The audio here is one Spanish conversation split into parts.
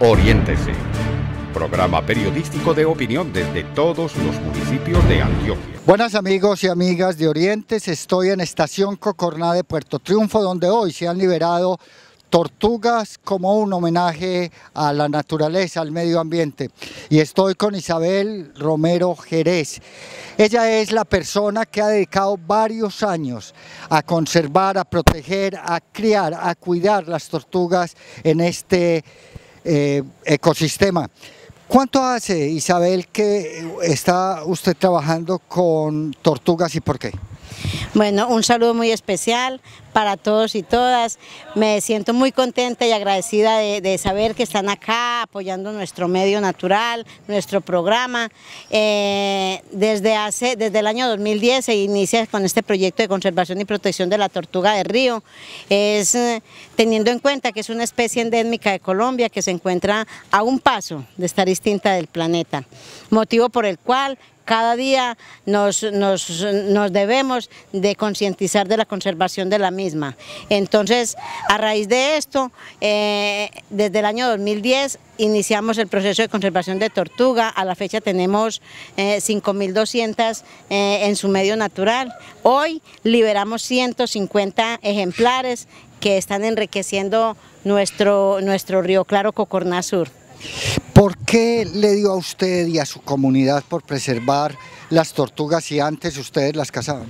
Oriéntese. Programa periodístico de opinión desde todos los municipios de Antioquia. Buenas amigos y amigas de Orientes, estoy en Estación Cocorná de Puerto Triunfo, donde hoy se han liberado tortugas como un homenaje a la naturaleza, al medio ambiente. Y estoy con Isabel Romero Jerez. Ella es la persona que ha dedicado varios años a conservar, a proteger, a criar, a cuidar las tortugas en este eh, ecosistema. ¿Cuánto hace, Isabel, que está usted trabajando con tortugas y por qué? Bueno, un saludo muy especial para todos y todas. Me siento muy contenta y agradecida de, saber que están acá apoyando nuestro medio natural, nuestro programa. Eh, desde, hace, desde el año 2010 se inicia con este proyecto de conservación y protección de la tortuga de río, es, eh, teniendo en cuenta que es una especie endémica de Colombia que se encuentra a un paso de estar distinta del planeta, motivo por el cual cada día nos, nos, nos debemos de concientizar de la conservación de la misma. Entonces, a raíz de esto, eh, desde el año 2010 iniciamos el proceso de conservación de tortuga, a la fecha tenemos 5.200 eh, eh, en su medio natural. Hoy liberamos 150 ejemplares que están enriqueciendo nuestro, nuestro río Claro Cocorná Sur. ¿Por qué le dio a usted y a su comunidad por preservar las tortugas si antes ustedes las cazaban?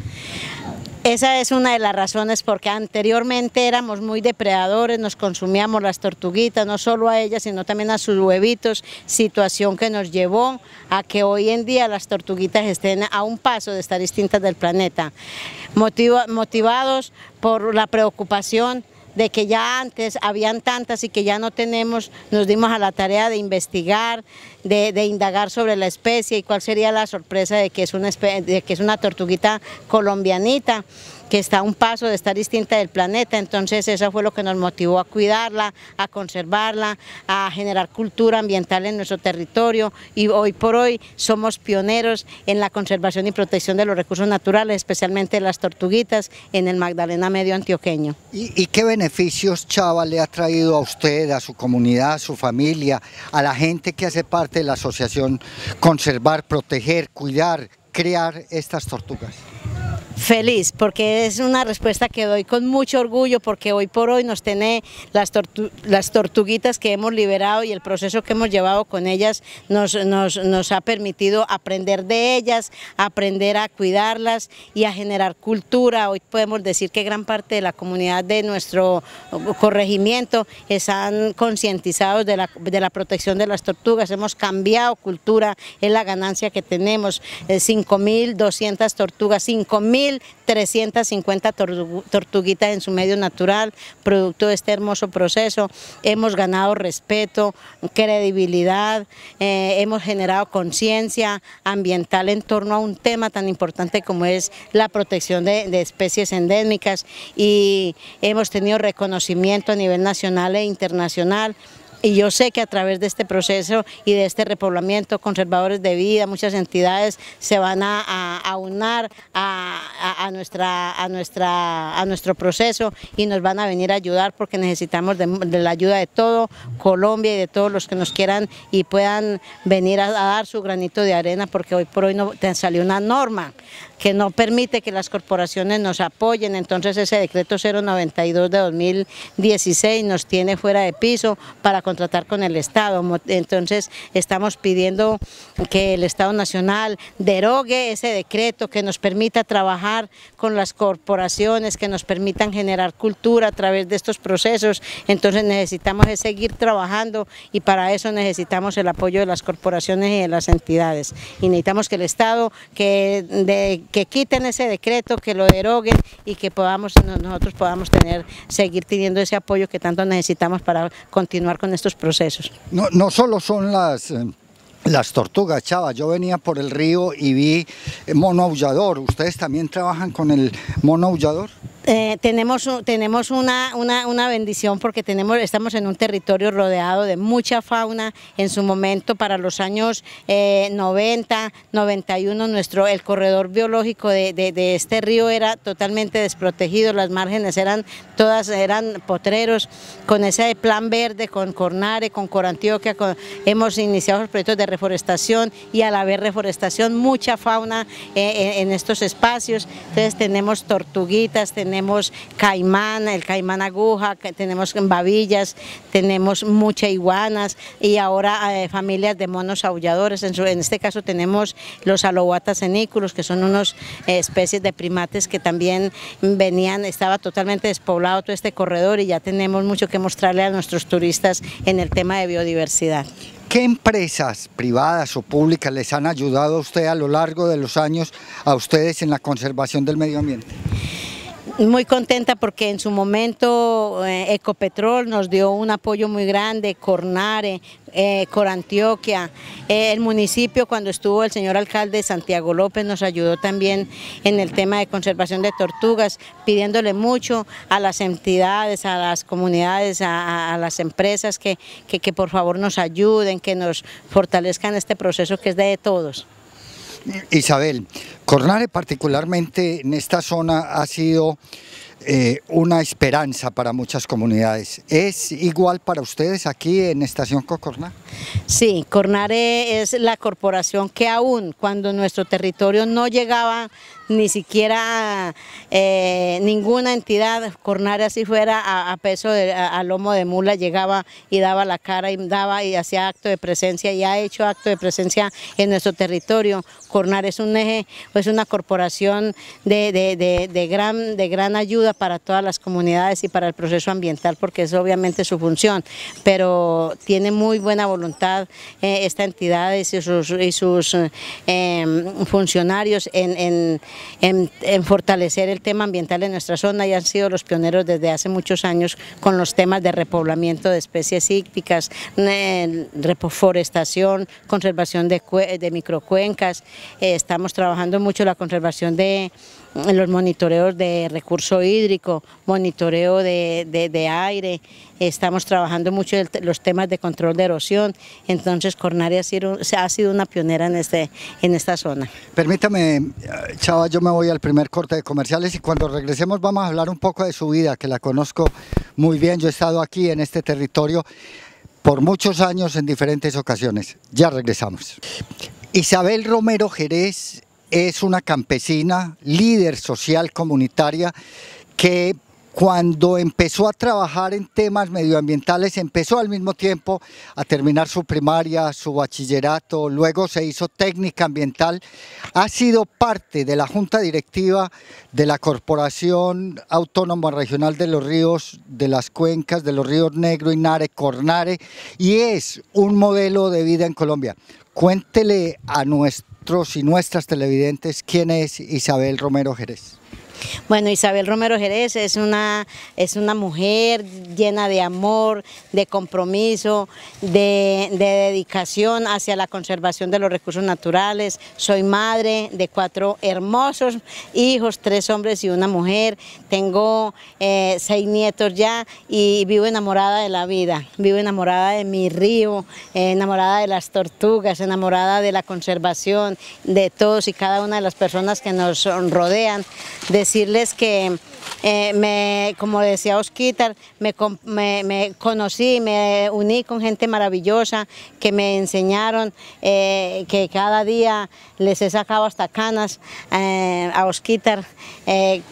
Esa es una de las razones porque anteriormente éramos muy depredadores, nos consumíamos las tortuguitas, no solo a ellas, sino también a sus huevitos, situación que nos llevó a que hoy en día las tortuguitas estén a un paso de estar distintas del planeta, motivados por la preocupación de que ya antes habían tantas y que ya no tenemos, nos dimos a la tarea de investigar, de, indagar sobre la especie y cuál sería la sorpresa de que es una, de que es una tortuguita colombianita que está a un paso de estar distinta del planeta, entonces eso fue lo que nos motivó a cuidarla, a conservarla, a generar cultura ambiental en nuestro territorio y hoy por hoy somos pioneros en la conservación y protección de los recursos naturales, especialmente las tortuguitas en el Magdalena Medio Antioqueño. ¿Y, qué beneficios, Chava, le ha traído a usted, a su comunidad, a su familia, a la gente que hace parte de la asociación Conservar, Proteger, Cuidar, Crear estas tortugas? Feliz, porque es una respuesta que doy con mucho orgullo, porque hoy por hoy nos tiene las, las tortuguitas que hemos liberado y el proceso que hemos llevado con ellas nos, nos, ha permitido aprender de ellas, aprender a cuidarlas y a generar cultura. Hoy podemos decir que gran parte de la comunidad de nuestro corregimiento están concientizados de la, de la protección de las tortugas, hemos cambiado cultura, es la ganancia que tenemos, 5.200 eh, tortugas, 5.000 1.350 tortuguitas en su medio natural, producto de este hermoso proceso. Hemos ganado respeto, credibilidad, eh, hemos generado conciencia ambiental en torno a un tema tan importante como es la protección de especies endémicas y hemos tenido reconocimiento a nivel nacional e internacional y yo sé que a través de este proceso y de este repoblamiento, conservadores de vida, muchas entidades se van a, a, a a, nuestra, a, nuestra, a nuestro proceso y nos van a venir a ayudar porque necesitamos de, la ayuda de todo Colombia y de todos los que nos quieran y puedan venir a, dar su granito de arena porque hoy por hoy no, salió una norma que no permite que las corporaciones nos apoyen, entonces ese decreto 092 de 2016 nos tiene fuera de piso para contratar con el Estado, entonces estamos pidiendo que el Estado Nacional derogue ese decreto, que nos permita trabajar con las corporaciones, que nos permitan generar cultura a través de estos procesos, entonces necesitamos seguir trabajando y para eso necesitamos el apoyo de las corporaciones y de las entidades y necesitamos que el Estado que que quiten ese decreto, que lo deroguen y que podamos nosotros podamos tener, seguir teniendo ese apoyo que tanto necesitamos para continuar con estos procesos. No, solo son las... Eh, las tortugas, Chava, yo venía por el río y vi mono aullador. ¿Ustedes también trabajan con el mono aullador? Eh, tenemos, tenemos una, una, una, bendición porque tenemos, estamos en un territorio rodeado de mucha fauna. En su momento, para los años 90, eh, 91, nuestro, el corredor biológico de, este río era totalmente desprotegido, las márgenes eran todas eran potreros, con ese plan verde, con Cornare, con Corantioquia, hemos iniciado los proyectos de reforestación y al haber reforestación, mucha fauna eh, en, estos espacios. Entonces tenemos tortuguitas, tenemos tenemos caimán, el caimán aguja, tenemos babillas, tenemos muchas iguanas y ahora eh, familias de monos aulladores. En, este caso tenemos los alohuatas enículos, que son unas eh, especies de primates que también venían, estaba totalmente despoblado todo este corredor y ya tenemos mucho que mostrarle a nuestros turistas en el tema de biodiversidad. ¿Qué empresas privadas o públicas les han ayudado a usted a lo largo de los años, a ustedes en la conservación del medio ambiente? muy contenta porque en su momento eh, Ecopetrol nos dio un apoyo muy grande, Cornare, eh, Corantioquia, eh, el municipio cuando estuvo el señor alcalde Santiago López nos ayudó también en el tema de conservación de tortugas, pidiéndole mucho a las entidades, a las comunidades, a, las empresas que, que por favor nos ayuden, que nos fortalezcan este proceso que es de todos. Isabel, Cornare particularmente en esta zona ha sido eh, una esperanza para muchas comunidades. ¿Es igual para ustedes aquí en Estación Cocorná? Sí, Cornare es la corporación que aún cuando nuestro territorio no llegaba ni siquiera eh, ninguna entidad Cornar así fuera a, peso de, a, lomo de mula llegaba y daba la cara y daba y hacía acto de presencia y ha hecho acto de presencia en nuestro territorio. Cornar es un eje, es pues una corporación de, gran, de gran ayuda para todas las comunidades y para el proceso ambiental porque es obviamente su función, pero tiene muy buena voluntad eh, esta entidad y sus, eh, funcionarios en en, fortalecer el tema ambiental en nuestra zona y han sido los pioneros desde hace muchos años con los temas de repoblamiento de especies hípicas, reforestación, conservación de, de microcuencas, eh, estamos trabajando mucho la conservación de los monitoreos de recurso hídrico, monitoreo de, aire, estamos trabajando mucho los temas de control de erosión, entonces Cornaria ha sido, ha sido una pionera en, este, en esta zona. Permítame, Chava, yo me voy al primer corte de comerciales y cuando regresemos vamos a hablar un poco de su vida, que la conozco muy bien, yo he estado aquí en este territorio por muchos años en diferentes ocasiones. Ya regresamos. Isabel Romero Jerez es una campesina, líder social comunitaria, que cuando empezó a trabajar en temas medioambientales, empezó al mismo tiempo a terminar su primaria, su bachillerato, luego se hizo técnica ambiental, ha sido parte de la junta directiva de la Corporación Autónoma Regional de los Ríos, de las cuencas de los ríos Negro, Nare, Cornare, y es un modelo de vida en Colombia. Cuéntele a nuestro y nuestras televidentes quién es Isabel Romero Jerez. Bueno, Isabel Romero Jerez es una, es una mujer llena de amor, de compromiso, de, dedicación hacia la conservación de los recursos naturales. Soy madre de cuatro hermosos hijos, tres hombres y una mujer. Tengo eh, seis nietos ya y vivo enamorada de la vida, vivo enamorada de mi río, eh, enamorada de las tortugas, enamorada de la conservación, de todos y cada una de las personas que nos rodean. De decirles que eh, me, como decía Osquitar, me, me, conocí, me uní con gente maravillosa que me enseñaron, eh, que cada día les he sacado hasta canas eh, a Osquitar,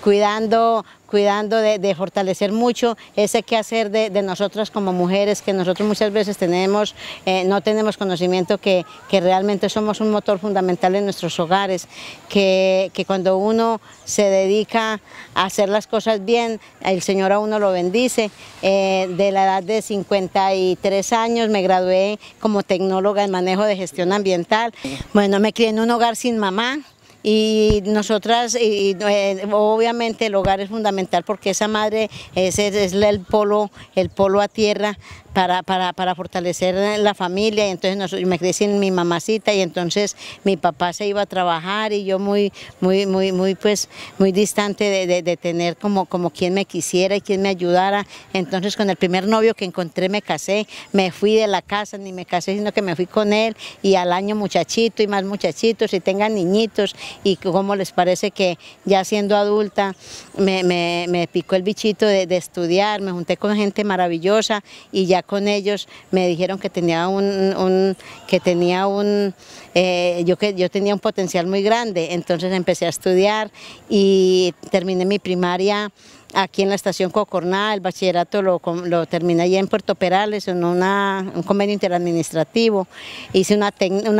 cuidando cuidando de, fortalecer mucho ese quehacer de, de nosotras como mujeres, que nosotros muchas veces tenemos, eh, no tenemos conocimiento que, realmente somos un motor fundamental en nuestros hogares, que, cuando uno se dedica a hacer las cosas bien, el Señor a uno lo bendice. Eh, de la edad de 53 años me gradué como tecnóloga en manejo de gestión ambiental. Bueno, me crié en un hogar sin mamá, y nosotras, y, eh, obviamente el hogar es fundamental porque esa madre es, es el polo, el polo a tierra para, para, fortalecer la familia y entonces me crecí en mi mamacita y entonces mi papá se iba a trabajar y yo muy, muy, muy, muy, pues, muy distante de, tener como, como quien me quisiera y quien me ayudara. Entonces con el primer novio que encontré me casé, me fui de la casa, ni me casé, sino que me fui con él y al año muchachito y más muchachitos y tengan niñitos y como les parece que ya siendo adulta me, me, me picó el bichito de, estudiar, me junté con gente maravillosa y ya con ellos me dijeron que tenía un, un que tenía un eh, yo que yo tenía un potencial muy grande, entonces empecé a estudiar y terminé mi primaria aquí en la estación Cocorná, el bachillerato lo, terminé allá en Puerto Perales, en un convenio interadministrativo, hice una,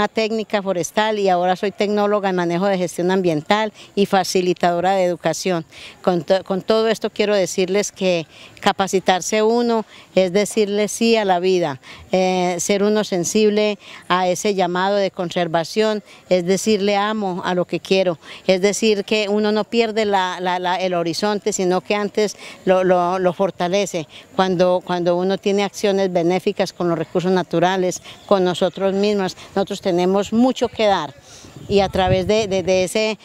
técnica forestal y ahora soy tecnóloga en manejo de gestión ambiental y facilitadora de educación. Con, todo esto quiero decirles que capacitarse uno es decirle sí a la vida, eh, ser uno sensible a ese llamado de conservación, es decirle amo a lo que quiero, es decir que uno no pierde el horizonte, sino que lo, fortalece. Cuando, cuando uno tiene acciones benéficas con los recursos naturales, con nosotros mismos, nosotros tenemos mucho que dar y a través de, ese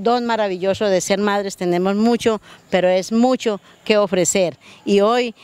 don maravilloso de ser madres tenemos mucho, pero es mucho que ofrecer. Y hoy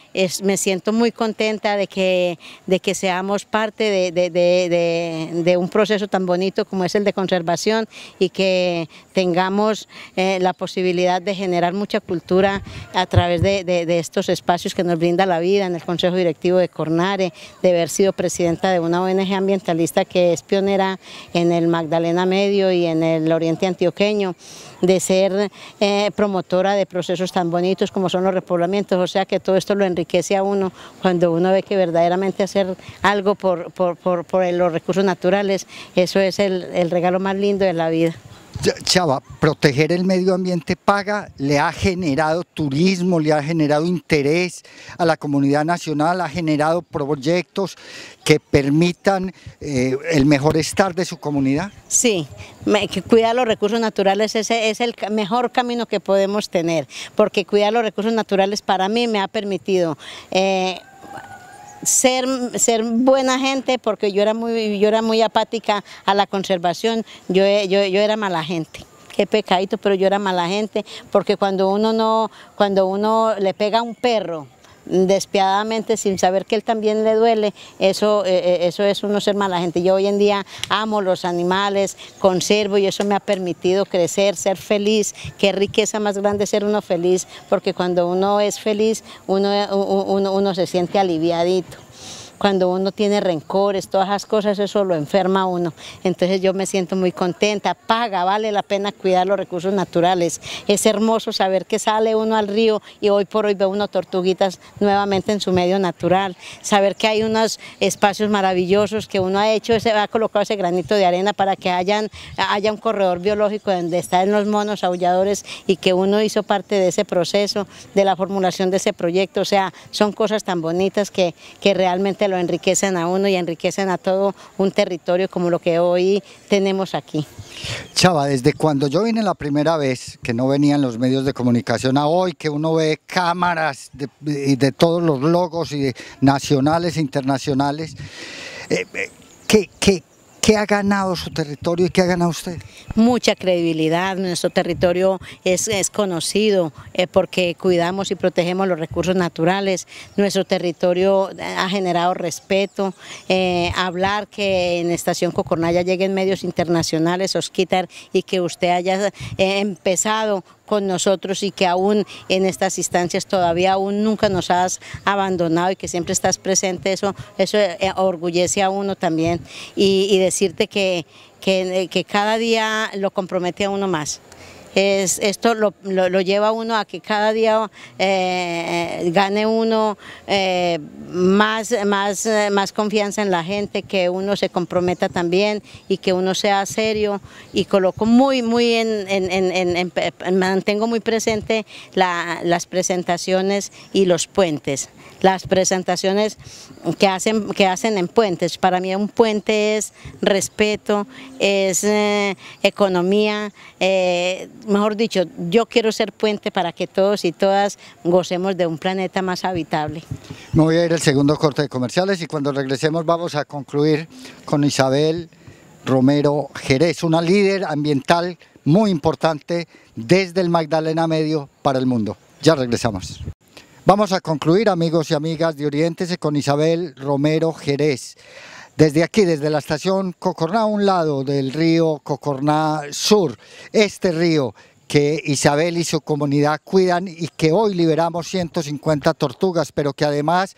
me siento muy contenta de que, de que seamos parte de, un proceso tan bonito como es el de conservación y que tengamos eh, la posibilidad de generar mucha cultura a través de estos espacios que nos brinda la vida en el Consejo Directivo de Cornare, de haber sido presidenta de una ONG ambientalista que es pionera en el Magdalena en Medio y en el oriente antioqueño, de ser eh, promotora de procesos tan bonitos como son los repoblamientos, o sea que todo esto lo enriquece a uno cuando uno ve que verdaderamente hacer algo por, por, por, por los recursos naturales, eso es el, el regalo más lindo de la vida. Chava, proteger el medio ambiente paga, le ha generado turismo, le ha generado interés a la comunidad nacional, ha generado proyectos que permitan eh, el mejor estar de su comunidad. Sí, que cuidar los recursos naturales es el mejor camino que podemos tener, porque cuidar los recursos naturales para mí me ha permitido... Eh, ser, ser buena gente porque yo era muy, yo era muy apática a la conservación, yo, yo, yo era mala gente qué pecadito, pero yo era mala gente, porque cuando uno no, cuando uno le pega a un perro, despiadadamente sin saber que él también le duele, eso, eh, eh, eso es uno ser mala gente. Yo hoy en día amo los animales, conservo y eso me ha permitido crecer, ser feliz, qué riqueza más grande ser uno feliz, porque cuando uno es feliz uno, uno, uno se siente aliviadito cuando uno tiene rencores, todas esas cosas, eso lo enferma a uno. Entonces yo me siento muy contenta, paga, vale la pena cuidar los recursos naturales. Es hermoso saber que sale uno al río y hoy por hoy ve uno tortuguitas nuevamente en su medio natural, saber que hay unos espacios maravillosos que uno ha hecho, se ha colocado ese granito de arena para que hayan, haya un corredor biológico donde están los monos aulladores y que uno hizo parte de ese proceso, de la formulación de ese proyecto, o sea, son cosas tan bonitas que realmente lo enriquecen a uno y enriquecen a todo un territorio como lo que hoy tenemos aquí. Chava, desde cuando yo vine la primera vez, que no venían los medios de comunicación a hoy, que uno ve cámaras de, de, todos los logos y nacionales e internacionales, eh, eh, qué ¿Qué ha ganado su territorio y qué ha ganado usted? Mucha credibilidad, nuestro territorio es, es conocido eh, porque cuidamos y protegemos los recursos naturales, nuestro territorio eh, ha generado respeto, eh, hablar que en Estación Cocornaya lleguen medios internacionales, Osquitar, y que usted haya empezado con nosotros y que aún en estas instancias todavía aún nunca nos has abandonado y que siempre estás presente, eso, eso eh, orgullece a uno también y, decirte que, que cada día lo compromete a uno más esto lo, lo, lo lleva uno a que cada día eh, gane uno eh, más, más, eh, más confianza en la gente, que uno se comprometa también y que uno sea serio y coloco muy, muy en, mantengo muy presente las presentaciones y los puentes, las presentaciones que hacen, que hacen en puentes, para mí un puente es respeto, es economía, mejor dicho, yo quiero ser puente para que todos y todas gocemos de un planeta más habitable. Me voy a ir al segundo corte de comerciales y cuando regresemos vamos a concluir con Isabel Romero Jerez, una líder ambiental muy importante desde el Magdalena Medio para el mundo. Ya regresamos. Vamos a concluir, amigos y amigas de Oriente, con Isabel Romero Jerez. Desde aquí, desde la estación Cocorná, a un lado del río Cocorná Sur, este río que Isabel y su comunidad cuidan y que hoy liberamos 150 tortugas, pero que además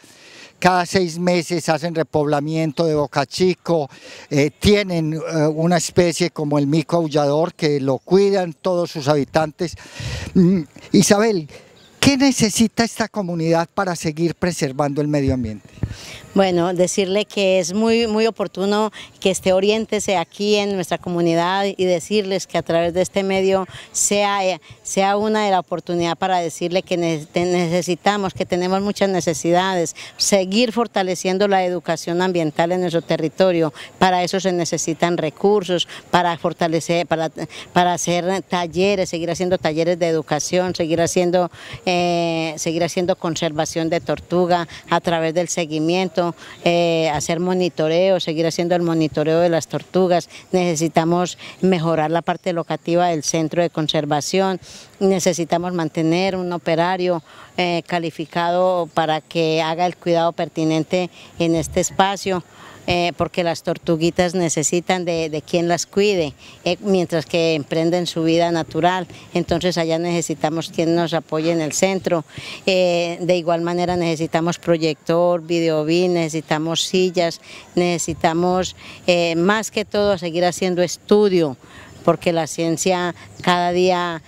cada seis meses hacen repoblamiento de Boca Chico, eh, tienen eh, una especie como el mico aullador que lo cuidan todos sus habitantes. Mm, Isabel, ¿qué necesita esta comunidad para seguir preservando el medio ambiente? Bueno, decirle que es muy, muy oportuno que esté oriéntese aquí en nuestra comunidad y decirles que a través de este medio sea, eh, sea una de la oportunidad para decirle que necesitamos, que tenemos muchas necesidades, seguir fortaleciendo la educación ambiental en nuestro territorio. Para eso se necesitan recursos, para fortalecer, para, para hacer talleres, seguir haciendo talleres de educación, seguir haciendo, eh, seguir haciendo conservación de tortuga a través del seguimiento eh, hacer monitoreo, seguir haciendo el monitoreo de las tortugas, necesitamos mejorar la parte locativa del centro de conservación, necesitamos mantener un operario eh, calificado para que haga el cuidado pertinente en este espacio. Eh, porque las tortuguitas necesitan de, quien las cuide, eh, mientras que emprenden su vida natural, entonces allá necesitamos quien nos apoye en el centro, eh, de igual manera necesitamos proyector, videobin, necesitamos sillas, necesitamos más que todo seguir haciendo estudio, porque la ciencia cada día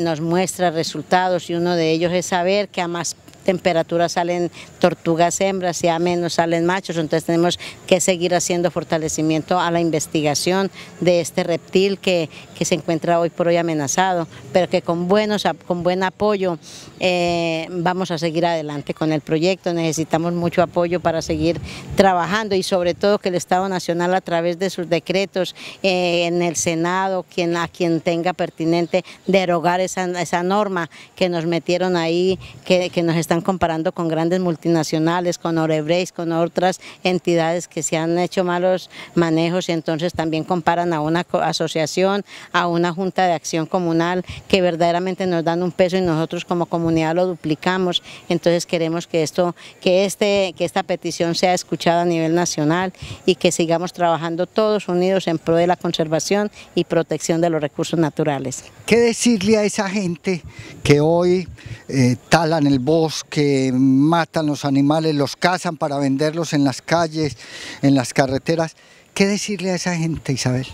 nos muestra resultados y uno de ellos es saber que a más temperatura salen tortugas hembras y a menos salen machos, entonces tenemos que seguir haciendo fortalecimiento a la investigación de este reptil que, se encuentra hoy por hoy amenazado, pero que con, buenos, con buen apoyo eh, vamos a seguir adelante con el proyecto, necesitamos mucho apoyo para seguir trabajando y sobre todo que el Estado Nacional a través de sus decretos eh, en el Senado, quien, a quien tenga pertinente derogar esa, norma que nos metieron ahí, que, que nos está están comparando con grandes multinacionales, con orebreis, con otras entidades que se han hecho malos manejos y entonces también comparan a una asociación, a una junta de acción comunal que verdaderamente nos dan un peso y nosotros como comunidad lo duplicamos, entonces queremos que, esto, que, este, que esta petición sea escuchada a nivel nacional y que sigamos trabajando todos unidos en pro de la conservación y protección de los recursos naturales. ¿Qué decirle a esa gente que hoy eh, talan el bosque, que matan los animales, los cazan para venderlos en las calles, en las carreteras. ¿Qué decirle a esa gente, Isabel?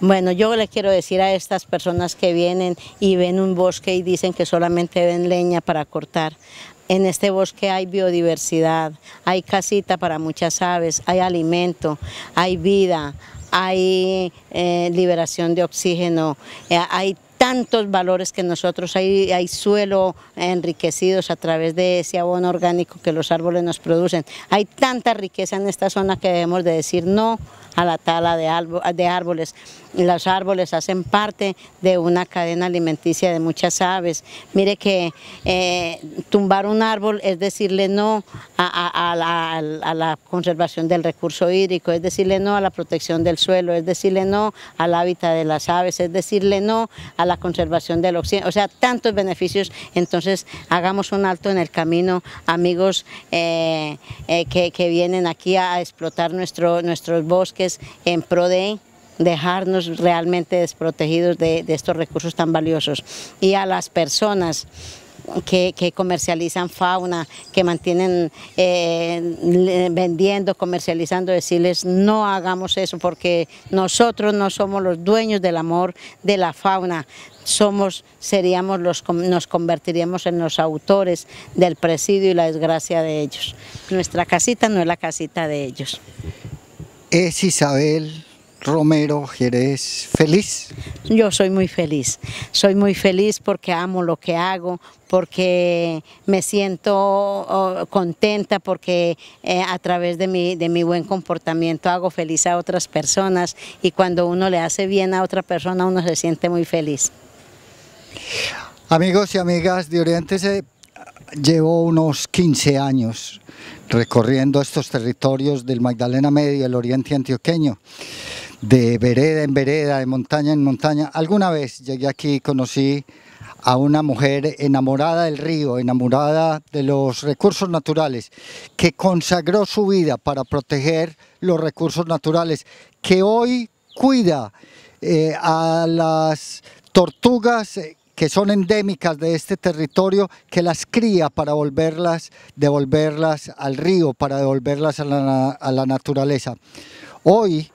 Bueno, yo le quiero decir a estas personas que vienen y ven un bosque y dicen que solamente ven leña para cortar. En este bosque hay biodiversidad, hay casita para muchas aves, hay alimento, hay vida, hay eh, liberación de oxígeno, eh, hay tantos valores que nosotros hay, hay suelo enriquecidos a través de ese abono orgánico que los árboles nos producen. Hay tanta riqueza en esta zona que debemos de decir no a la tala de, árboles. Los árboles hacen parte de una cadena alimenticia de muchas aves. Mire que eh, tumbar un árbol es decirle no a, la, a, la, conservación del recurso hídrico, es decirle no a la protección del suelo, es decirle no al hábitat de las aves, es decirle no a la la conservación del occidente, o sea, tantos beneficios. Entonces, hagamos un alto en el camino, amigos eh, eh, que, vienen aquí a explotar nuestro, nuestros bosques en pro de dejarnos realmente desprotegidos de estos recursos tan valiosos. Y a las personas que, comercializan fauna, que mantienen eh, vendiendo, comercializando, decirles no hagamos eso porque nosotros no somos los dueños del amor de la fauna, somos, seríamos los, nos convertiríamos en los autores del presidio y la desgracia de ellos. Nuestra casita no es la casita de ellos. Es Isabel Romero Jerez feliz? Yo soy muy feliz, soy muy feliz porque amo lo que hago, porque me siento oh, contenta, porque eh, a través de mi, de mi buen comportamiento hago feliz a otras personas y cuando uno le hace bien a otra persona uno se siente muy feliz. Amigos y amigas de Oriente, se llevo unos 15 años recorriendo estos territorios del Magdalena Medio, el Oriente Antioqueño de vereda en vereda, de montaña en montaña. Alguna vez llegué aquí y conocí a una mujer enamorada del río, enamorada de los recursos naturales, que consagró su vida para proteger los recursos naturales, que hoy cuida eh, a las tortugas eh, que son endémicas de este territorio, que las cría para volverlas, devolverlas al río, para devolverlas a la, a la naturaleza. Hoy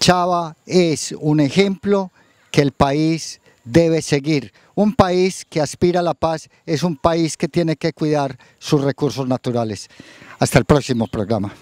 Chava es un ejemplo que el país debe seguir. Un país que aspira a la paz es un país que tiene que cuidar sus recursos naturales. Hasta el próximo programa.